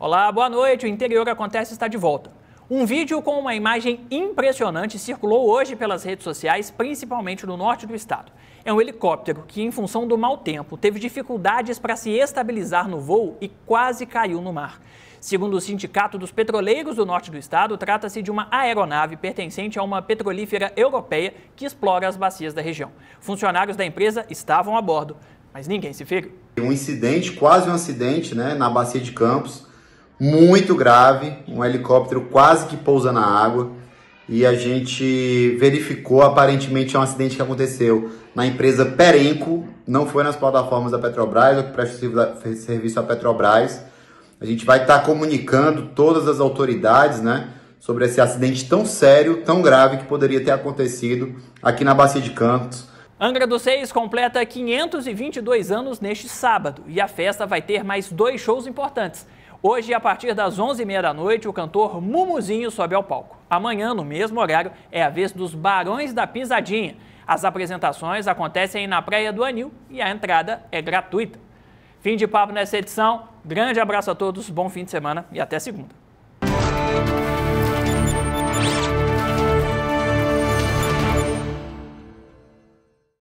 Olá, boa noite. O Interior Acontece está de volta. Um vídeo com uma imagem impressionante circulou hoje pelas redes sociais, principalmente no norte do estado. É um helicóptero que, em função do mau tempo, teve dificuldades para se estabilizar no voo e quase caiu no mar. Segundo o Sindicato dos Petroleiros do Norte do Estado, trata-se de uma aeronave pertencente a uma petrolífera europeia que explora as bacias da região. Funcionários da empresa estavam a bordo, mas ninguém se feriu. Um incidente, quase um acidente, né, na bacia de Campos muito grave, um helicóptero quase que pousa na água e a gente verificou aparentemente é um acidente que aconteceu na empresa Perenco, não foi nas plataformas da Petrobras, é o que presta serviço à Petrobras. A gente vai estar tá comunicando todas as autoridades, né, sobre esse acidente tão sério, tão grave que poderia ter acontecido aqui na Bacia de Campos. Angra dos Reis completa 522 anos neste sábado e a festa vai ter mais dois shows importantes. Hoje, a partir das 11h30 da noite, o cantor Mumuzinho sobe ao palco. Amanhã, no mesmo horário, é a vez dos Barões da Pisadinha. As apresentações acontecem na Praia do Anil e a entrada é gratuita. Fim de papo nessa edição. Grande abraço a todos, bom fim de semana e até segunda.